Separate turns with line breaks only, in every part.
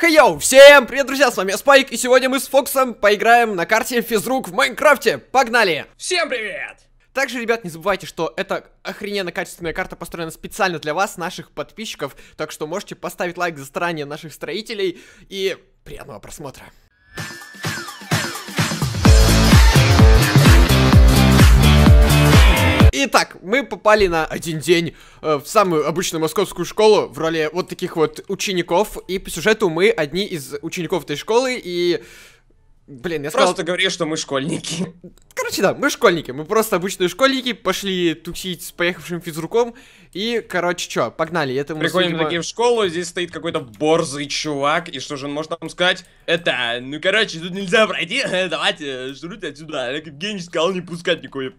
Хейоу, всем привет, друзья, с вами Спайк, и сегодня мы с Фоксом поиграем на карте физрук в Майнкрафте. Погнали! Всем привет! Также, ребят, не забывайте, что эта охрененно качественная карта построена специально для вас, наших подписчиков, так что можете поставить лайк за старание наших строителей, и приятного просмотра. Итак, мы попали на один день э, в самую обычную московскую школу в роли вот таких вот учеников. И по сюжету мы одни из учеников этой школы и... Блин, я сказал... Просто говори, что мы школьники. Короче, да, мы школьники. Мы просто обычные школьники, пошли тусить с поехавшим физруком. И, короче, чё, погнали. Это мы, Приходим видимо... такие в
школу, здесь стоит какой-то борзый чувак. И что же он может нам сказать? Это, ну, короче, тут нельзя пройти. Давайте, э, жрут отсюда.
Как Генич сказал, не пускать никого.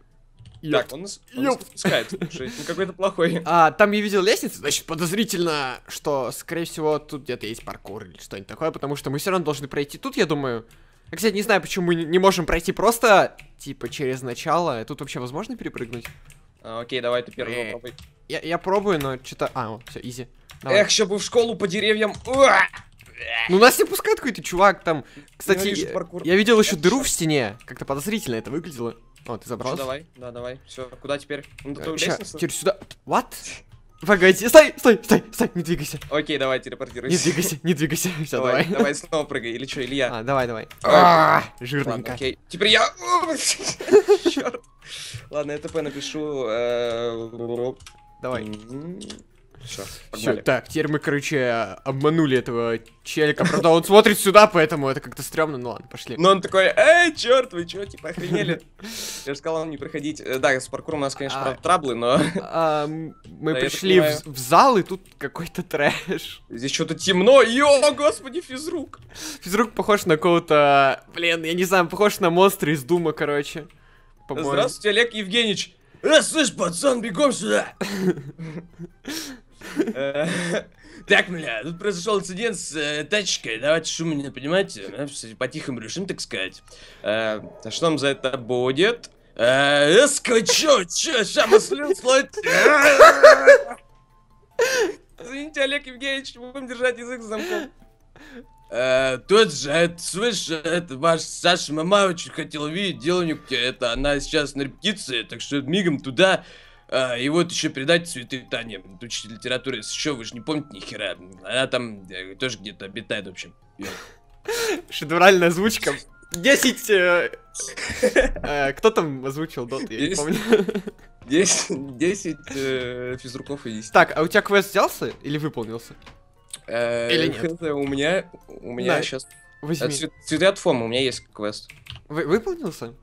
Йоп. Так, он нас, он он ну, какой-то плохой. А, там я видел лестницу, значит, подозрительно, что, скорее всего, тут где-то есть паркур или что-нибудь такое, потому что мы все равно должны пройти тут, я думаю. Я, кстати, не знаю, почему мы не можем пройти просто, типа, через начало. Тут вообще возможно перепрыгнуть?
А, окей, давай ты первый э, попробуй.
Я, я пробую, но что-то... А, вот, все, изи. Давай. Эх, еще бы в школу по деревьям. Ну нас не пускает какой-то чувак там. Кстати, я, я видел еще дыру в стене. Как-то подозрительно это выглядело. О, ты забрал? Давай,
да, давай. Все, куда теперь? Ну, э, ща, теперь сюда.
What? Погоди, стой, стой, стой, стой, не двигайся. Окей, давай, телепортируйся. Не двигайся, не двигайся, все, давай. Давай, снова прыгай, или что, или я? А, давай, давай. А, жирненько. Окей, теперь я... Черт. Ладно, я ТП напишу. Э, давай. Все, так, теперь мы, короче, обманули этого челика. Правда, он смотрит сюда, поэтому это как-то стрёмно. Ну ладно, пошли. Но он
такой, эй, черт, вы чё, типа охренели? Я же сказал вам не проходить. Э, да, с паркуром у нас, конечно, а, правда, траблы, но... А, а, мы
пришли в зал, и тут какой-то трэш. Здесь что-то темно. Йо, господи, физрук. Физрук похож на кого-то... Блин, я не знаю, похож на монстра из Дума, короче. Здравствуйте,
Олег Евгеньевич.
Э, слышь, пацан, бегом сюда.
Так, бля, тут произошел инцидент с э, тачкой. Давайте шумно, понимаете? По-тихому решим, так сказать. Э, а что нам за это будет? Э, эска, чё, чё, ща мы слой... Извините, Олег Евгеньевич, будем держать язык замком. Э, тут же, слышь, это ваш Саша мама очень хотела видеть, дело не это, она сейчас на репетиции, так что мигом туда, и а, вот еще передать цветы Тане, учитель литературы. Еще вы же не помните ни хера. Она там э, тоже где-то обитает, в
общем. шедевральная озвучка. десять э, э, кто там озвучил дот? Я не помню. десять 10 физруков и 10. Так, а у тебя квест взялся или выполнился? Или нет? У меня, у меня сейчас... Возьми. А, цветы от Фома, у меня есть квест. выполнился?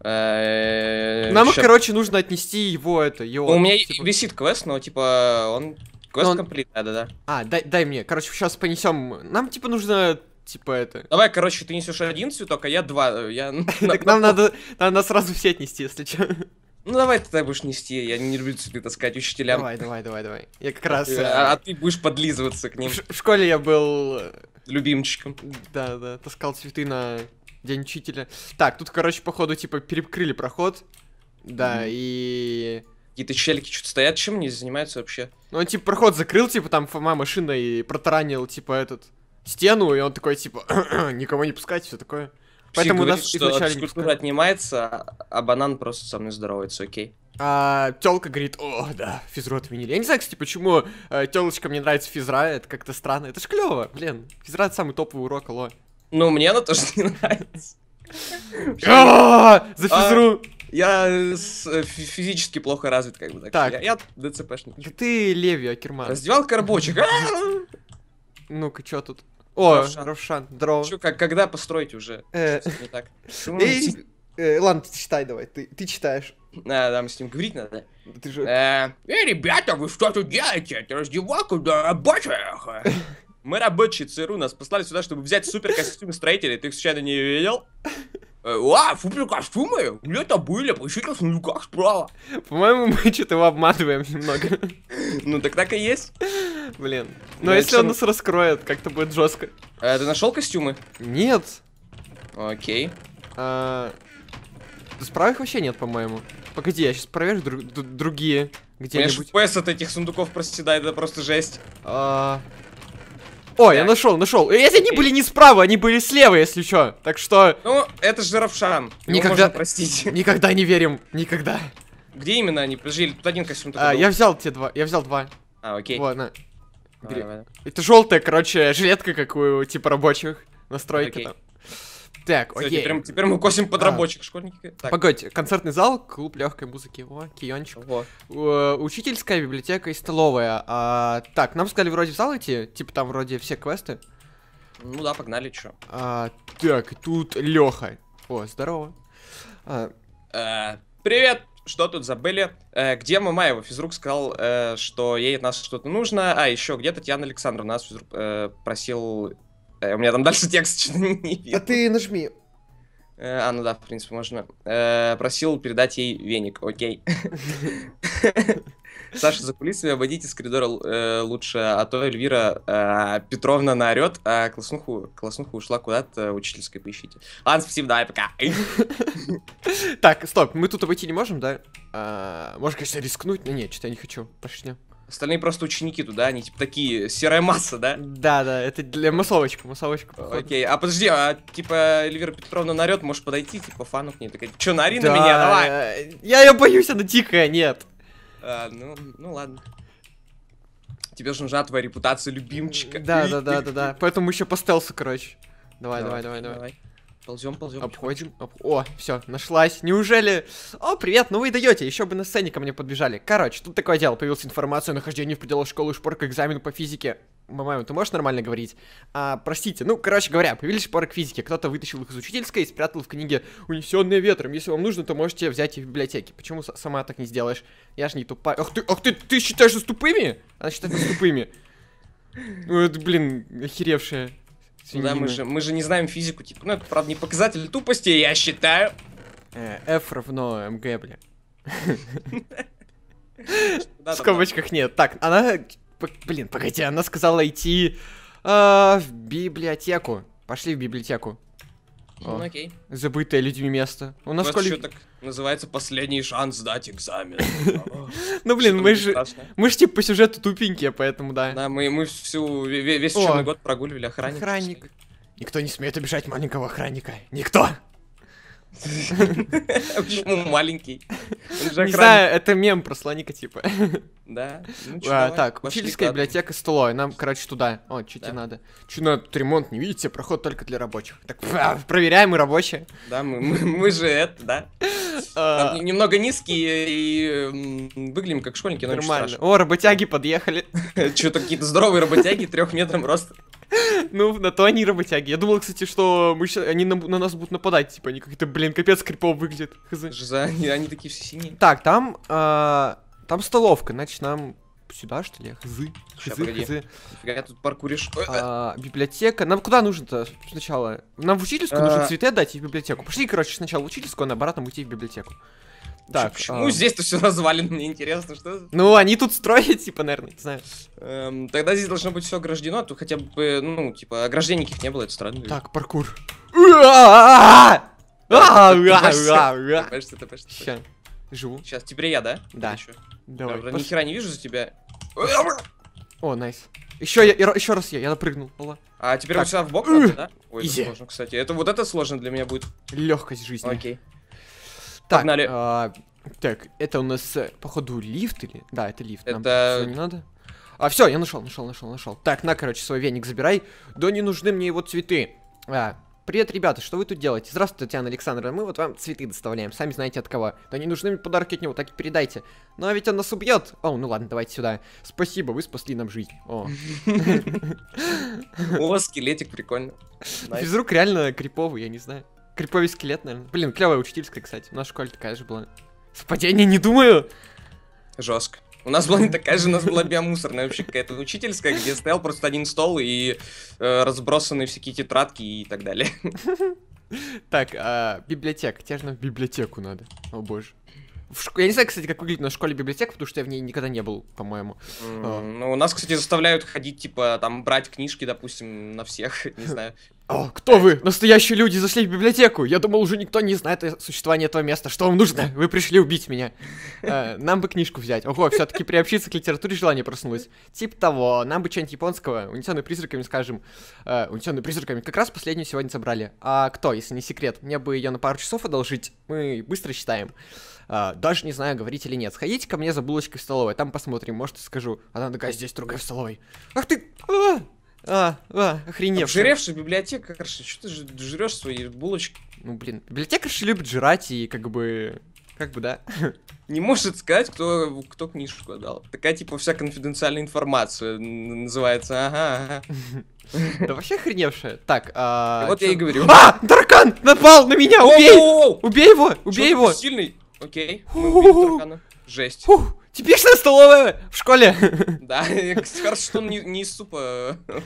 Э, нам, Ща... короче,
нужно отнести его, это, его... У меня
типа... висит квест, но, типа, он... Квест комплит, да-да-да.
А, дай, дай мне, короче, сейчас понесем... Нам, типа, нужно типа это. Давай, короче, ты несешь один цветок, а я два. Э, я... Так нам надо, надо сразу все отнести, если что. Ну давай ты так будешь нести, я не люблю цветы таскать учителям. Давай, давай, давай, давай. Я как э, раз... А, ты будешь подлизываться к ним. в школе я был... Любимчиком. Да, да, таскал цветы на День учителя. Так, тут, короче, походу, типа, перекрыли проход. Да, mm-hmm. и... Какие-то
щельки что-то стоят, чем они занимаются вообще?
Ну, он, типа, проход закрыл, типа, там Фома и протаранил, типа, этот, стену, и он такой, типа, никого не пускать, все такое. Поэтому говорит, у нас что изначально физкультура
отнимается, а банан просто со мной здоровается, окей.
А тёлка говорит, о, да, физру отменили. Я не знаю, кстати, почему э, телочка мне нравится физра, это как-то странно. Это ж клево, блин. Физра это самый топовый урок, алло. Ну, мне она тоже не нравится. А, за а, физру!
Я э, физически плохо развит, как бы так. Так. Я ДЦПшник.
Да ты леви, Акерман. Раздевалка рабочих. А! Ну-ка, что тут? О, Равшан, дров. Чё, как, когда построить уже? Э. Э, ладно, ты читай давай, ты, читаешь. Да, да, мы с ним говорить надо. Ты Эй, ребята,
вы что тут делаете? Это раздевалка для рабочих. Мы рабочие ЦРУ, нас послали сюда, чтобы взять супер костюмы строителей. Ты их случайно не видел? Э, а,
супер костюмы? У это были, поищите в сундуках справа. По-моему, мы что-то его обманываем немного. Ну так так и есть. Блин. Ну, Но если он нас раскроет, как-то будет жестко. А ты нашел костюмы? Нет. Окей. А, справа их вообще нет, по-моему. Погоди, я сейчас проверю другие где-нибудь. У меня от этих сундуков проседает, это просто жесть. А, о, я нашел, нашел. Э, если они были не справа, они были слева, если что. Так что. Ну, это же Равшан. Никогда. Простить. Никогда не верим. Никогда. Где именно они? Подожди, тут один костюм а, Я взял те два. Я взял два. А, окей. Вот, на. Давай, давай. Это желтая, короче, жилетка, какую, типа рабочих. Настройки okay. там. Так, Все, окей. Теперь, теперь мы косим подработчик, а. школьники. Так. погодите, концертный зал, клуб легкой музыки. О, киончик. Во. Э, учительская библиотека и столовая. А, так, нам сказали вроде в зал идти, типа там вроде все квесты. Ну да, погнали, чё. А, так, тут Леха. О, здорово. А...
Э, привет, что тут забыли? Э, где Мамаева? Физрук сказал, э, что ей от нас что-то нужно. А, еще где-то Татьяна Александровна нас физрук, э, просил Э, у меня там дальше текст что-то
не видно. А ты нажми.
Э, а, ну да, в принципе, можно. Э, просил передать ей веник, окей. Саша, за кулисами обойдите с коридора э, лучше, а то Эльвира э, Петровна наорет, а
класснуху, класснуху ушла куда-то учительской поищите.
Ладно, спасибо, давай, пока.
Так, стоп, мы тут обойти не можем, да? А, Может, конечно, рискнуть, но нет, что-то я не хочу. Пошли.
Остальные просто ученики туда, они типа такие, серая масса, да?
Да, да, это для массовочка, массовочка.
Окей, а подожди, а типа Эльвира Петровна нарет, можешь подойти, типа фану к ней, такая, чё, нари на меня, давай. Э,
я ее боюсь, она тихая, нет. А, ну, ну ладно.
Тебе же нужна твоя репутация любимчика. Да, да, да, да,
да, поэтому еще по стелсу, короче. давай, давай, давай. давай. Ползем, ползем. Обходим. Об... О, все, нашлась. Неужели? О, привет, ну вы и даете. Еще бы на сцене ко мне подбежали. Короче, тут такое дело. Появилась информация о нахождении в пределах школы шпор экзамену по физике. Мамаю, ты можешь нормально говорить? А, простите, ну, короче говоря, появились шпоры к физике. Кто-то вытащил их из учительской и спрятал в книге «Унесенные ветром». Если вам нужно, то можете взять их в библиотеке. Почему сама так не сделаешь? Я же не тупая. Ах ты, ах ты, ты считаешь нас тупыми? Она считает нас тупыми. Ну, это, блин, охеревшая. Да, мы же, мы же не знаем физику,
типа, ну это правда не показатель тупости, я считаю.
Э, F равно mg, бля. В скобочках нет. Так, она... Блин, погоди, она сказала идти э, в библиотеку. Пошли в библиотеку. Ну, окей. Забытое людьми место. У нас, У еще
так называется последний шанс сдать экзамен.
Ну, блин, мы же... Мы же, типа, по сюжету тупенькие, поэтому, да. Да, мы мы всю... Весь учебный год прогуливали охранник. Охранник. Никто не смеет обижать маленького охранника. Никто! Почему маленький? Не знаю, это мем про слоника типа. Да. Ну а, так, учительская библиотека столовая. Нам, короче, туда. О, что тебе надо? Че надо? ремонт не видите, проход только для рабочих. Так, а, проверяем, и рабочие. Да, мы же это, да. А. немного низкие и выглядим как школьники, но Нормально. О, работяги подъехали. Что-то какие-то здоровые работяги, трех метров роста. Ну, на то они работяги. Я думал, кстати, что мы сейчас, они на, на нас будут нападать, типа, они как-то, блин, капец крипов выглядят. Жиза, они, они такие все синие. Так, там, э, там столовка, значит, нам сюда, что ли? Хзы, хзы, хзы. Я тут паркуришь. А, библиотека. Нам куда нужно-то сначала? Нам в учительскую а... нужно цветы дать и в библиотеку. Пошли, короче, сначала в учительскую, а на обратно уйти в библиотеку. Так, Почему а... здесь-то все развалено? Мне интересно, что. Ну, они тут строят, типа, наверное, не знаю. Эм, тогда здесь должно быть все ограждено, а тут хотя бы, ну, типа, ограждений никаких не было, это странно. Так, паркур. Живу. Сейчас, теперь я, да? Да. Давай. Ни хера не вижу за тебя. О, найс. Еще я, еще раз я, я напрыгнул. А теперь вот сюда в бок, да? Ой, это сложно, кстати. Это вот это сложно для меня будет. Легкость жизни. Окей. Так, Погнали. А, так, это у нас, э, походу, лифт или... Да, это лифт. Это... не надо. А, все, я нашел, нашел, нашел, нашел. Так, на, короче, свой веник забирай. Да не нужны мне его цветы. А, Привет, ребята, что вы тут делаете? Здравствуйте, Татьяна Александровна, мы вот вам цветы доставляем, сами знаете от кого. Да не нужны мне подарки от него, так и передайте. Ну а ведь он нас убьет. О, ну ладно, давайте сюда. Спасибо, вы спасли нам жизнь. О. О, скелетик, прикольно. Физрук реально криповый, я не знаю. Криповый скелет, наверное. Блин, клевая учительская, кстати. Наша нас школе такая же была. Совпадение, не думаю! Жестко. У нас была не такая же,
у нас была биомусорная вообще какая-то учительская, где стоял просто один стол и э, разбросаны всякие тетрадки и так далее.
Так, а, библиотека. Тебе же нам библиотеку надо. О боже. Я не знаю, кстати, как выглядит на школе библиотека, потому что я в ней никогда не был, по-моему. Mm, Ну, у нас, кстати, заставляют
ходить, типа, там, брать книжки, допустим, на всех, не знаю,
о, кто вы? Настоящие люди зашли в библиотеку. Я думал, уже никто не знает о существовании этого места. Что вам нужно? Вы пришли убить меня. Э, нам бы книжку взять. Ого, все таки приобщиться к литературе желание проснулось. Тип того, нам бы что-нибудь японского. Унесенный призраками, скажем. Э, унесенный призраками. Как раз последнюю сегодня собрали. А кто, если не секрет? Мне бы ее на пару часов одолжить. Мы быстро считаем. Э, даже не знаю, говорить или нет. Сходите ко мне за булочкой в столовой. Там посмотрим, может, и скажу. Она такая, здесь другая в столовой. Ах ты! А! А, а, охреневший. Обжиревший библиотекарша, что ты ж, жрешь свои булочки? Ну, блин, библиотекарша любит жрать и как бы... Как бы, да. Не может сказать, кто, кто книжку дал. Такая, типа, вся конфиденциальная информация называется. Ага, Да вообще охреневшая. Так, а, Вот я и говорю. А! Таркан! Напал на меня! Убей! Убей его! Убей его! Сильный! Окей. Жесть. Типичная столовая в школе. Да,
хорошо, что он не, не из супа. А,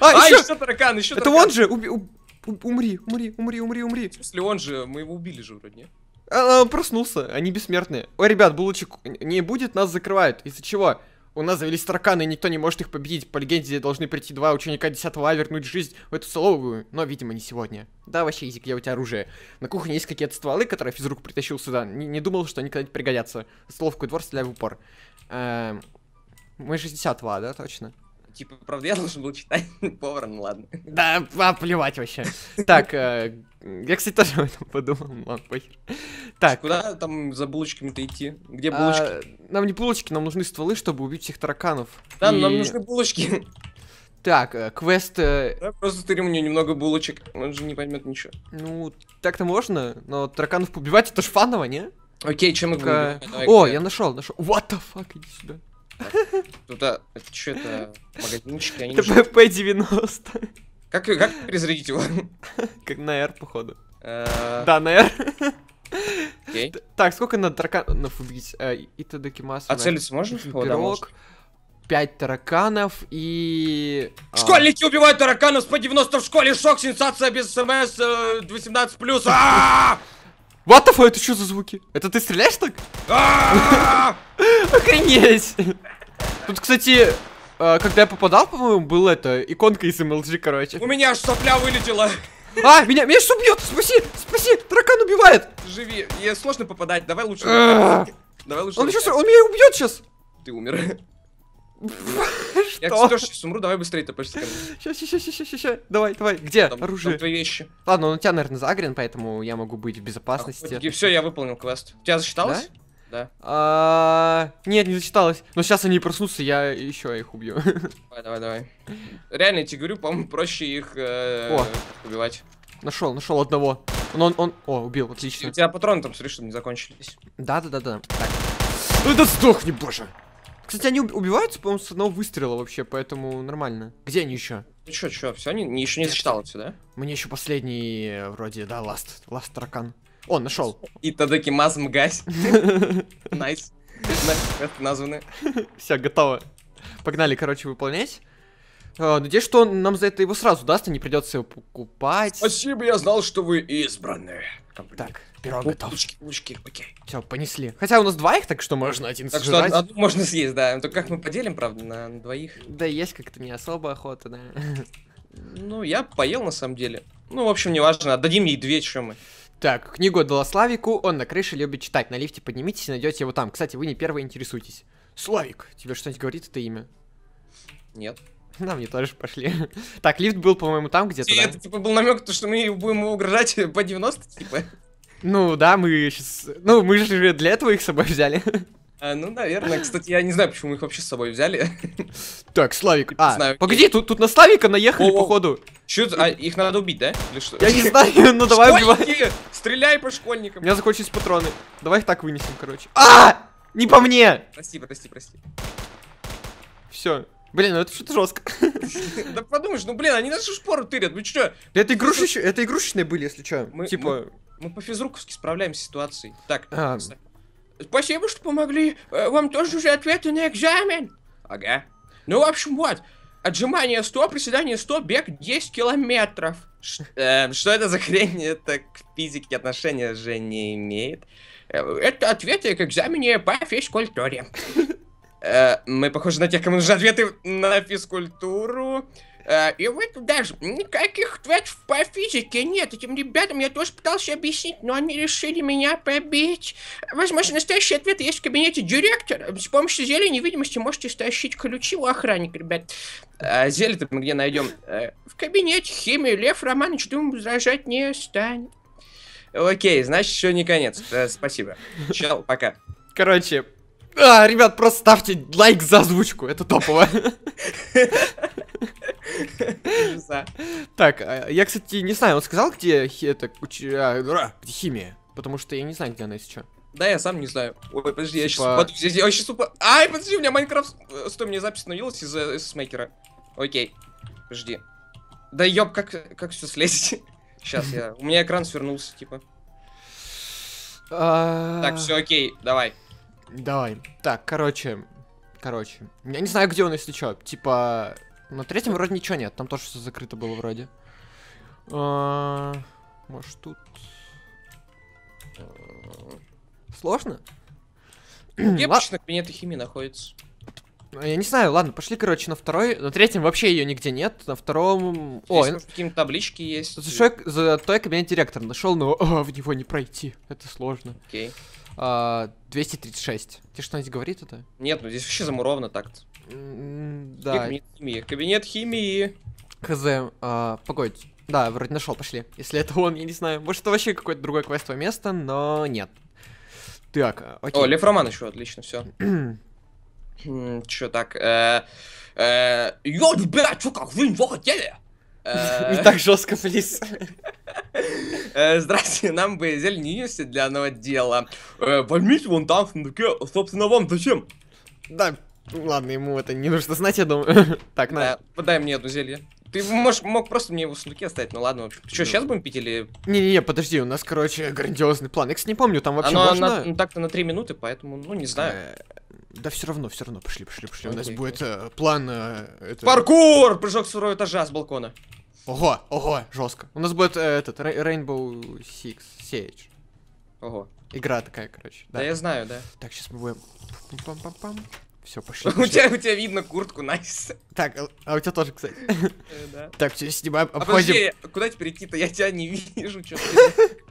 а еще... еще таракан, еще Это таракан. он же,
уби, у, умри, умри, умри, умри, умри. В смысле он же, мы его убили же вроде, нет? А, а проснулся, они бессмертные. Ой, ребят, булочек не будет, нас закрывают. Из-за чего? У нас завелись тараканы, и никто не может их победить. По легенде должны прийти два ученика 10 А вернуть жизнь в эту столовую, но, видимо, не сегодня. Да, вообще, изи, я у тебя оружие? На кухне есть какие-то стволы, которые физрук притащил сюда. Не, не думал, что они когда-нибудь пригодятся. Столовку и двор стреляй в упор. Эм... Мы 60 А, да, точно? Типа, правда, я должен был читать повара, ну ладно. Да, а, вообще. Так, э, я, кстати, тоже об этом подумал, ну ладно, похер. Так. Куда там за булочками-то идти? Где а, булочки? нам не булочки, нам нужны стволы, чтобы убить всех тараканов. Да, нам нужны булочки. Так, э, квест... Э... Да, просто ты мне немного булочек, он же не поймет ничего. Ну, так-то можно, но тараканов побивать это ж фаново, не? Окей, чем мы О, я нашел, нашел. What the fuck, иди сюда. Тут что а, это, магазинчики, они... Это P90. Как, как перезарядить его? Как на R, походу. Э, да, на R. Так, сколько надо тараканов убить? Э, и т.д. Кимасу. А целиться можно? Пирог. 5 тараканов и... А, Школьники
убивают тараканов
с по 90 в школе. Шок, сенсация без смс 18+. Э, What the fuck, это что за звуки? Это ты стреляешь так? Охренеть! Тут, кстати, э, когда я попадал, по-моему, была это, иконка из MLG, короче. У меня аж сопля вылетела. А, меня, меня что бьет? Спаси, спаси, таракан убивает. Живи, ей сложно попадать, давай лучше. Давай лучше. Он, сейчас, он меня убьет сейчас. Ты умер.
Я, кстати, тоже сейчас умру, давай быстрее-то почти. Сейчас,
сейчас, сейчас, сейчас, Давай, давай. Где там, оружие? Там твои вещи. Ладно, он у тебя, наверное, загрен, поэтому я могу быть в безопасности. А, все, я
выполнил квест. У тебя засчиталось? Да? Да.
А -а -а нет, не зачиталось. Но сейчас они проснутся, я еще их убью. Давай, давай, давай.
Реально, я тебе говорю, по-моему, проще их э -э О.
убивать. Нашел, нашел одного. Он, он, он. О, убил, отлично. У тебя патроны там, смотри, чтобы не закончились. Да, да, да, да. Так. Ну да сдохни, боже. Кстати, они убиваются, по-моему, с одного выстрела вообще, поэтому нормально. Где они еще? Ну что, что, все, они еще не зачитал отсюда, да? Мне еще последний, э, вроде, да, ласт, ласт таракан. О, нашел. И тадаки Мазм Гась. Найс. названы. Все, готово. Погнали, короче, выполнять. Э, надеюсь, что он нам за это его сразу даст, а не придется его покупать. Спасибо, я знал, что вы избранные. Так, Пирог О, готов. Лучки, лучки, окей. Все, понесли. Хотя у нас двоих так что можно один так сожрать. Так что одну можно съесть, да. Только как мы поделим, правда, на, двоих? Да, есть как-то не особо охота, да. Ну, я поел на самом деле. Ну, в общем, не важно. Отдадим ей две, чем мы. Так, книгу отдала Славику, он на крыше любит читать. На лифте поднимитесь и найдете его там. Кстати, вы не первые интересуетесь. Славик, тебе что-нибудь говорит это имя? Нет. На мне тоже пошли. Так, лифт был, по-моему, там где-то, да? Это, типа, был намек, то, что мы будем его угрожать по 90, типа. Ну да, мы сейчас... Ну, мы же для этого их с собой взяли. А, ну, наверное. Кстати, я не знаю, почему мы их вообще с собой взяли. Так, Славик. А, знаю. погоди, тут, тут на Славика наехали, походу. Чё,
а их надо убить, да? Или что? Я не знаю, ну давай убивай. Стреляй по школьникам. У меня
закончились патроны. Давай их так вынесем, короче. А! Не по мне!
Прости, прости, прости.
Все. Блин, ну это что-то жестко.
Да подумаешь, ну блин, они нашу шпору тырят, ну чё?
Это игрушечные, это игрушечные были, если чё. типа.
Мы по-физруковски справляемся с ситуацией. Так, а... спасибо, что помогли. Э, вам тоже уже ответы на экзамен. Ага. Ну, в общем, вот. Отжимание 100, приседание 100, бег
10 километров.
Ш э, что это за хрень? Это к физике отношения же не имеет. Э, это ответы к экзамене по физкультуре. Э, мы похожи на тех, кому нужны ответы на физкультуру. Э, и вот даже
никаких ответов по физике нет. Этим ребятам я тоже пытался объяснить, но они решили меня побить. Возможно, настоящий ответ есть в кабинете директора. С помощью зелья невидимости можете стащить ключи у охранника, ребят.
А зелье-то мы где найдем? Э, в кабинете химии Лев Романович, думаю, возражать не станет. Окей, значит, еще
не конец. Э, спасибо. Чел, пока. Короче, а, ребят, просто ставьте лайк за озвучку, это топово. Так, а, я, кстати, не знаю, он сказал, где это а, где химия? Потому что я не знаю, где она сейчас. Да, я сам не знаю. Ой, подожди, я сейчас упаду. Типа
я Ай, подожди, у меня Майнкрафт... Э, стой, мне запись остановилась из-за э, смейкера. Окей. Подожди. Да
ёб, как, как все слезть?
Сейчас я... У меня экран свернулся, типа.
А, так, все окей, давай. Давай. Так, короче... Короче. Я не знаю, где он, если что. Типа... На третьем вроде ничего нет, там тоже все закрыто было вроде. А, может тут... Э, сложно? Гепочка на кабинете химии находится. А, я не знаю, ладно, пошли, короче, на второй. На третьем вообще ее нигде нет. На втором... Здесь, О, может, какие-то таблички есть. За шой... за той кабинет директор нашел, но а, в него не пройти. Это сложно. Окей. Okay. А, 236. Тебе что-нибудь говорит это? Нет, ну здесь вообще замуровано так-то. Да. Фигмит, химия. Кабинет химии. КЗ, а, погодите. Да, вроде нашел, пошли. Если это он, я не знаю. Может, это вообще какое-то другое квестовое место, но нет. Так, а, окей. О, Лев Роман еще, отлично, все.
Че так? Э, э, что ну, как вы ничего хотели? Э, не так жестко, плиз. Э, Здравствуйте, нам бы зелень юности для одного дела. Э, возьмите вон там в сундуке, собственно, вам зачем? Да,
ну, ладно, ему это не нужно знать, я думаю. так, на. подай мне одно зелье. Ты можешь, мог просто мне его в сундуке оставить, ну ладно. Что, сейчас ну будем пить или... Не-не-не, подожди, у нас, короче, грандиозный план. Я, кстати, не помню, там вообще Оно можно... На, ну, так-то на три минуты, поэтому, ну, не знаю. Э, да все равно, все равно, пошли, пошли, пошли. у нас будет э, план... Э, Паркур! Прыжок с второго этажа с балкона. Ого, ого, жестко. У нас будет этот, Rainbow Six Siege. Ого. Игра такая, короче. Да, я знаю, да. Так, сейчас мы будем...
Все, пошли. У, тебя, у тебя видно куртку,
найс. Так, э, а у тебя тоже, кстати. Э, да. Так, все, снимаем, а обходим. А подожди, куда теперь идти-то? Я тебя не вижу, что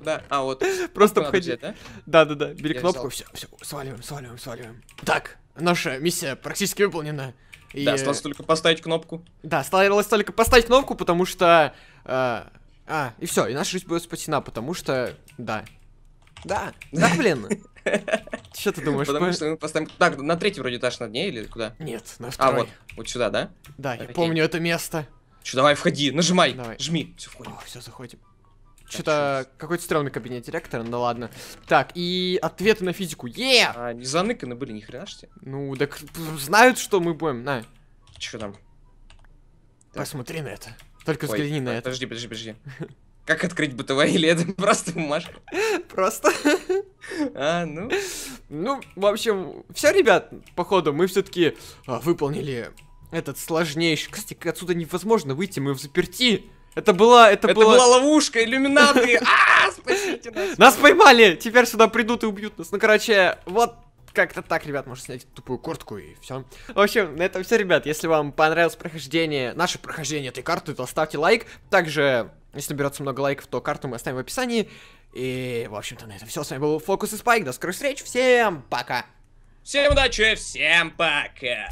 Да, а вот. Просто обходи. Да, да, да, бери кнопку, все, все, сваливаем, сваливаем, сваливаем. Так, наша миссия практически выполнена. И... Да, э, осталось только поставить кнопку. Да, осталось только поставить кнопку, потому что... Э, а, и все, и наша жизнь будет спасена, потому что... Да. Да, да, блин. Что ты думаешь? Потому что мы поставим... Так, на третий вроде этаж над ней или куда? Нет, на а, второй. А, вот. Вот сюда, да? Да, я помню это место. Че, давай, входи, нажимай, давай. жми. Все, входим. О, все, заходим. Что-то какой-то странный кабинет директора, ну ладно. Так, и ответы на физику. Е! А, не заныканы были, ни хрена что. Ну, так знают, что мы будем. На. Че там? Посмотри на это. Только Ой, взгляни на а, это. Подожди, подожди, подожди. Как открыть БТВ или это просто бумажка? Просто. А, ну. Ну, в общем, все, ребят, походу, мы все-таки а, выполнили этот сложнейший. Кстати, отсюда невозможно выйти, мы в заперти. Это была, это, это была... была
ловушка, иллюминаты. А, спасите нас.
Нас поймали, теперь сюда придут и убьют нас. Ну, короче, вот как-то так, ребят, можно снять тупую куртку и все. В общем, на этом все, ребят. Если вам понравилось прохождение, наше прохождение этой карты, то ставьте лайк. Также если наберется много лайков, то карту мы оставим в описании. И, в общем-то, на этом все. С вами был Фокус и Спайк. До скорых встреч. Всем пока.
Всем удачи, всем пока.